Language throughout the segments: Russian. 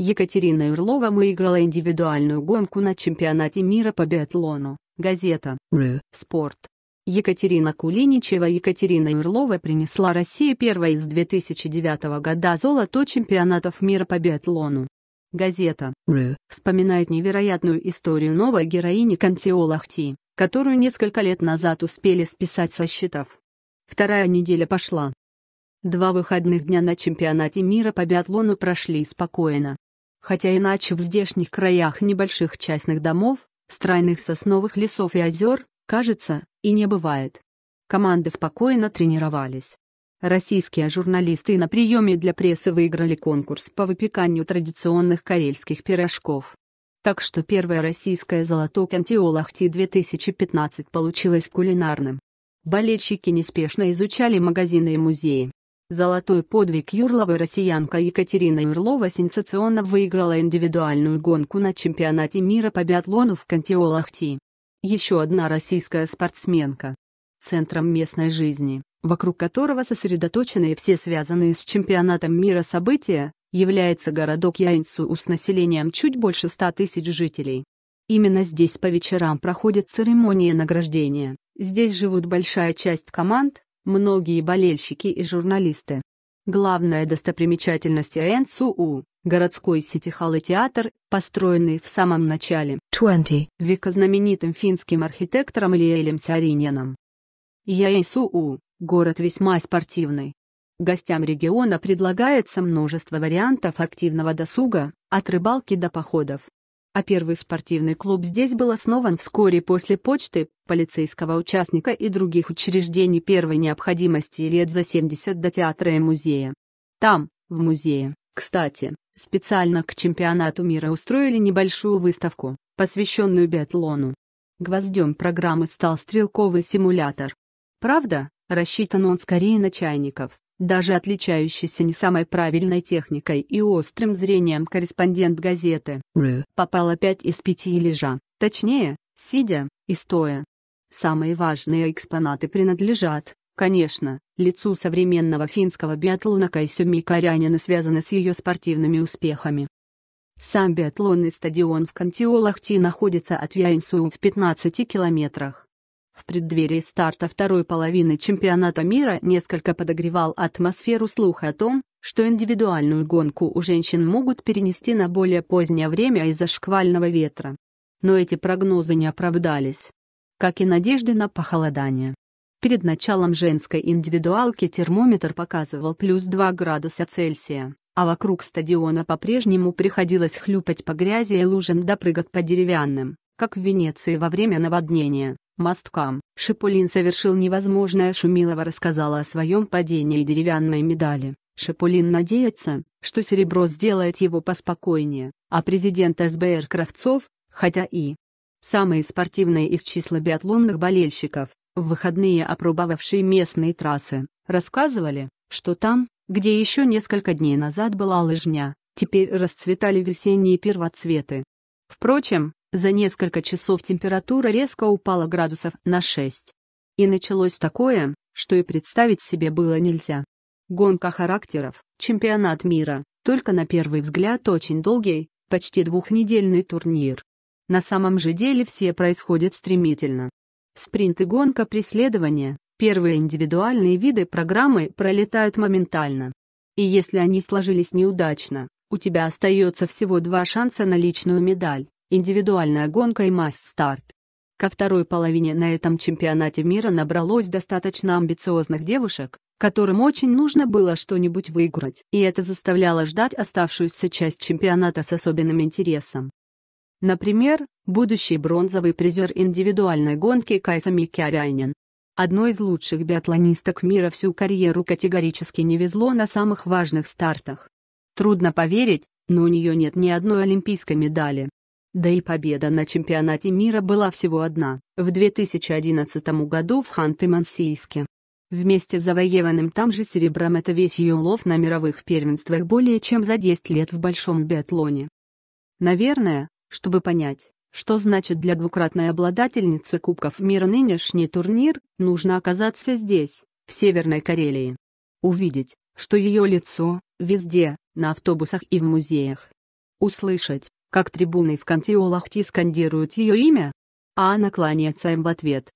Екатерина Юрлова выиграла индивидуальную гонку на чемпионате мира по биатлону. Газета «Ру» Спорт. Екатерина Кулиничева Екатерина Юрлова принесла России первое из 2009 года золото чемпионатов мира по биатлону. Газета «Ру» вспоминает невероятную историю новой героини Кантиол Ахти, которую несколько лет назад успели списать со счетов. Вторая неделя пошла. Два выходных дня на чемпионате мира по биатлону прошли спокойно. Хотя иначе в здешних краях небольших частных домов, стройных сосновых лесов и озер, кажется, и не бывает. Команды спокойно тренировались. Российские журналисты на приеме для прессы выиграли конкурс по выпеканию традиционных карельских пирожков. Так что первое российское золото Кантиолахти 2015 получилось кулинарным. Болельщики неспешно изучали магазины и музеи. Золотой подвиг Юрловой россиянка Екатерина Юрлова сенсационно выиграла индивидуальную гонку на чемпионате мира по биатлону в Кантиолахти. Еще одна российская спортсменка. Центром местной жизни, вокруг которого сосредоточены все связанные с чемпионатом мира события, является городок Яинсу с населением чуть больше 100 тысяч жителей. Именно здесь по вечерам проходит церемония награждения, здесь живут большая часть команд, многие болельщики и журналисты. Главная достопримечательность Энсуу городской сити-холл и театр, построенный в самом начале 20 века знаменитым финским архитектором Ильелем Царинином. ЯНСУ – город весьма спортивный. Гостям региона предлагается множество вариантов активного досуга, от рыбалки до походов а первый спортивный клуб здесь был основан вскоре после почты, полицейского участника и других учреждений первой необходимости лет за 70 до театра и музея. Там, в музее, кстати, специально к чемпионату мира устроили небольшую выставку, посвященную биатлону. Гвоздем программы стал стрелковый симулятор. Правда, рассчитан он скорее на чайников, даже отличающийся не самой правильной техникой и острым зрением корреспондент газеты «Ру» попал опять из пяти лежа, точнее, сидя и стоя. Самые важные экспонаты принадлежат, конечно, лицу современного финского биатлона Кайсюми Карянина связаны с ее спортивными успехами. Сам биатлонный стадион в Кантиолахти находится от Яинсуу в 15 километрах. В преддверии старта второй половины чемпионата мира несколько подогревал атмосферу слух о том, что индивидуальную гонку у женщин могут перенести на более позднее время из-за шквального ветра. Но эти прогнозы не оправдались. Как и надежды на похолодание. Перед началом женской индивидуалки термометр показывал плюс 2 градуса Цельсия, а вокруг стадиона по-прежнему приходилось хлюпать по грязи и лужам допрыгать по деревянным, как в Венеции во время наводнения мосткам. Шипулин совершил невозможное Шумилова рассказала о своем падении и деревянной медали. Шипулин надеется, что серебро сделает его поспокойнее, а президент СБР Кравцов, хотя и самые спортивные из числа биатлонных болельщиков, в выходные опробовавшие местные трассы, рассказывали, что там, где еще несколько дней назад была лыжня, теперь расцветали весенние первоцветы. Впрочем, за несколько часов температура резко упала градусов на 6. И началось такое, что и представить себе было нельзя. Гонка характеров, чемпионат мира, только на первый взгляд очень долгий, почти двухнедельный турнир. На самом же деле все происходит стремительно. Спринт и гонка преследования, первые индивидуальные виды программы пролетают моментально. И если они сложились неудачно, у тебя остается всего два шанса на личную медаль индивидуальная гонка и масс-старт. Ко второй половине на этом чемпионате мира набралось достаточно амбициозных девушек, которым очень нужно было что-нибудь выиграть, и это заставляло ждать оставшуюся часть чемпионата с особенным интересом. Например, будущий бронзовый призер индивидуальной гонки Кайса Микярянин. Одной из лучших биатлонисток мира всю карьеру категорически не везло на самых важных стартах. Трудно поверить, но у нее нет ни одной олимпийской медали. Да и победа на чемпионате мира была всего одна, в 2011 году в Ханты-Мансийске. Вместе с завоеванным там же серебром это весь ее улов на мировых первенствах более чем за 10 лет в большом биатлоне. Наверное, чтобы понять, что значит для двукратной обладательницы Кубков мира нынешний турнир, нужно оказаться здесь, в Северной Карелии. Увидеть, что ее лицо, везде, на автобусах и в музеях. Услышать, как трибуны в конце Олахти скандируют ее имя, а она кланяется им в ответ.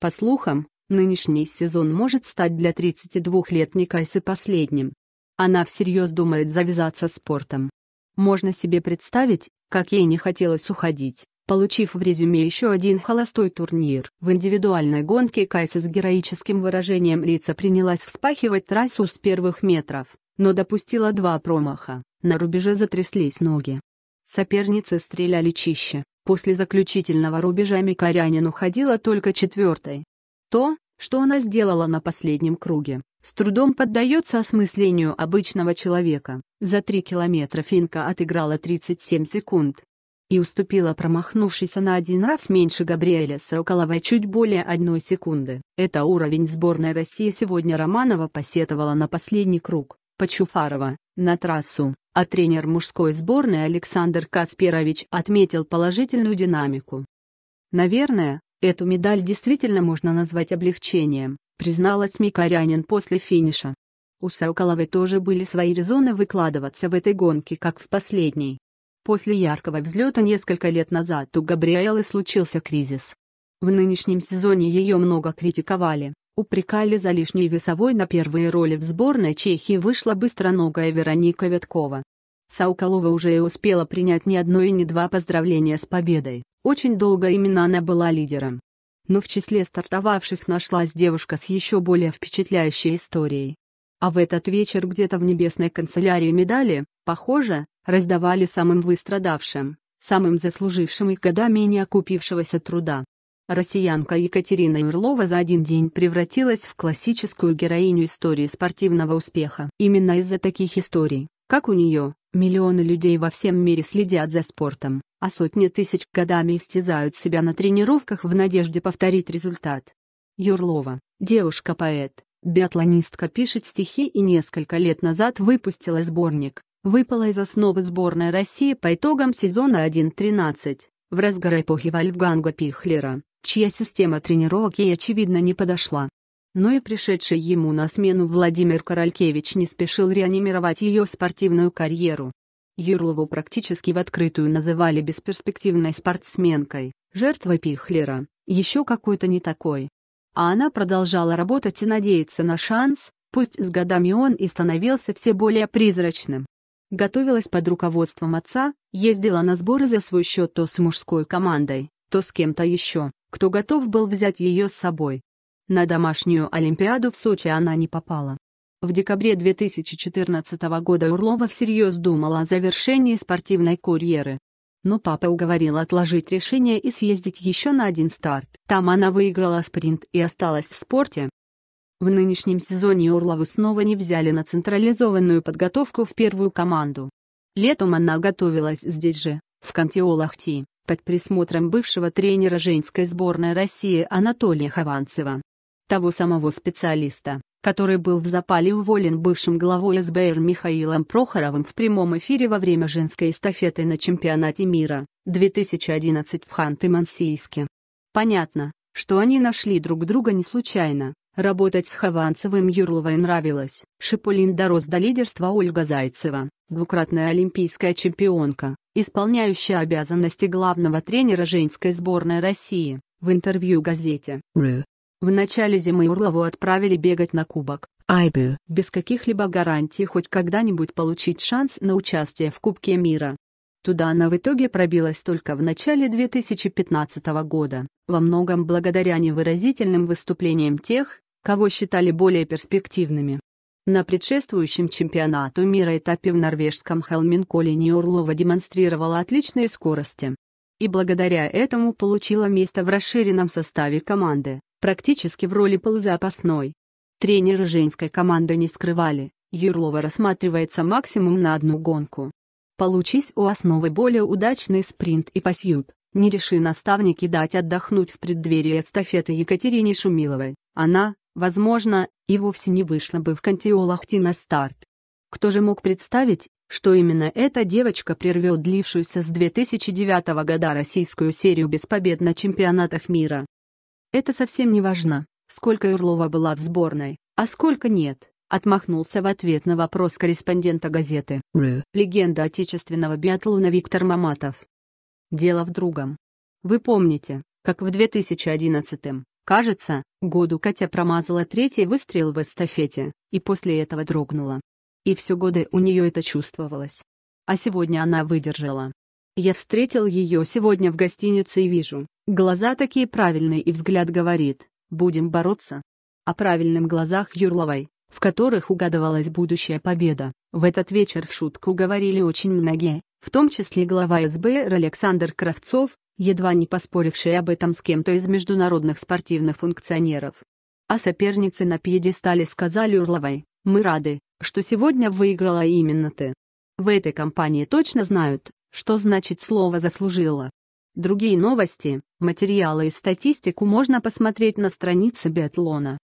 По слухам, нынешний сезон может стать для 32-летней Кайсы последним. Она всерьез думает завязаться спортом. Можно себе представить, как ей не хотелось уходить, получив в резюме еще один холостой турнир. В индивидуальной гонке Кайса с героическим выражением лица принялась вспахивать трассу с первых метров, но допустила два промаха, на рубеже затряслись ноги. Соперницы стреляли чище. После заключительного рубежа Микарянин уходила только четвертой. То, что она сделала на последнем круге, с трудом поддается осмыслению обычного человека. За три километра Финка отыграла 37 секунд. И уступила промахнувшись на один раз меньше Габриэля Соколовой чуть более одной секунды. Это уровень сборной России сегодня Романова посетовала на последний круг. Почуфарова, на трассу, а тренер мужской сборной Александр Касперович отметил положительную динамику. «Наверное, эту медаль действительно можно назвать облегчением», призналась Микарянин после финиша. У Соколовой тоже были свои резоны выкладываться в этой гонке, как в последней. После яркого взлета несколько лет назад у Габриэлы случился кризис. В нынешнем сезоне ее много критиковали, Упрекали за лишний весовой на первые роли в сборной Чехии вышла быстроногая Вероника Вяткова. Саукалова уже и успела принять ни одно и ни два поздравления с победой, очень долго именно она была лидером. Но в числе стартовавших нашлась девушка с еще более впечатляющей историей. А в этот вечер где-то в небесной канцелярии медали, похоже, раздавали самым выстрадавшим, самым заслужившим и годами и не окупившегося труда. Россиянка Екатерина Юрлова за один день превратилась в классическую героиню истории спортивного успеха. Именно из-за таких историй, как у нее, миллионы людей во всем мире следят за спортом, а сотни тысяч годами истязают себя на тренировках в надежде повторить результат. Юрлова, девушка-поэт, биатлонистка пишет стихи и несколько лет назад выпустила сборник «Выпала из основы сборной России по итогам сезона 1-13» в разгар эпохи Вольфганга Пихлера, чья система тренировок ей очевидно не подошла. Но и пришедший ему на смену Владимир Королькевич не спешил реанимировать ее спортивную карьеру. Юрлову практически в открытую называли бесперспективной спортсменкой, жертвой Пихлера, еще какой-то не такой. А она продолжала работать и надеяться на шанс, пусть с годами он и становился все более призрачным. Готовилась под руководством отца, ездила на сборы за свой счет то с мужской командой, то с кем-то еще, кто готов был взять ее с собой. На домашнюю Олимпиаду в Сочи она не попала. В декабре 2014 года Урлова всерьез думала о завершении спортивной карьеры. Но папа уговорил отложить решение и съездить еще на один старт. Там она выиграла спринт и осталась в спорте. В нынешнем сезоне Урлову снова не взяли на централизованную подготовку в первую команду. Летом она готовилась здесь же, в Кантиолахти под присмотром бывшего тренера женской сборной России Анатолия Хованцева. Того самого специалиста, который был в запале уволен бывшим главой СБР Михаилом Прохоровым в прямом эфире во время женской эстафеты на чемпионате мира 2011 в Ханты-Мансийске. Понятно, что они нашли друг друга не случайно. Работать с Хованцевым Юрловой нравилось. Шипулин дорос до лидерства Ольга Зайцева, двукратная олимпийская чемпионка, исполняющая обязанности главного тренера женской сборной России, в интервью газете «Ру». В начале зимы Юрлову отправили бегать на кубок «Айбу» без каких-либо гарантий хоть когда-нибудь получить шанс на участие в Кубке мира. Туда она в итоге пробилась только в начале 2015 года, во многом благодаря невыразительным выступлениям тех, кого считали более перспективными. На предшествующем чемпионату мира этапе в норвежском Хелминколине Урлова демонстрировала отличные скорости. И благодаря этому получила место в расширенном составе команды, практически в роли полузапасной. Тренеры женской команды не скрывали, Юрлова рассматривается максимум на одну гонку. Получись у основы более удачный спринт и пасьют, не реши наставники дать отдохнуть в преддверии эстафеты Екатерине Шумиловой, она, возможно, и вовсе не вышла бы в Кантиолахти на старт. Кто же мог представить, что именно эта девочка прервет длившуюся с 2009 года российскую серию без побед на чемпионатах мира? Это совсем не важно, сколько Юрлова была в сборной, а сколько нет, отмахнулся в ответ на вопрос корреспондента газеты «Ры» легенда отечественного биатлона Виктор Маматов. Дело в другом. Вы помните, как в 2011-м Кажется, году Катя промазала третий выстрел в эстафете, и после этого дрогнула. И все годы у нее это чувствовалось. А сегодня она выдержала. Я встретил ее сегодня в гостинице и вижу, глаза такие правильные и взгляд говорит, будем бороться. О правильных глазах Юрловой, в которых угадывалась будущая победа, в этот вечер в шутку говорили очень многие, в том числе глава СБР Александр Кравцов, едва не поспоривший об этом с кем-то из международных спортивных функционеров. А соперницы на пьедестале сказали Урловой, «Мы рады, что сегодня выиграла именно ты. В этой компании точно знают, что значит слово «заслужила». Другие новости, материалы и статистику можно посмотреть на странице биатлона.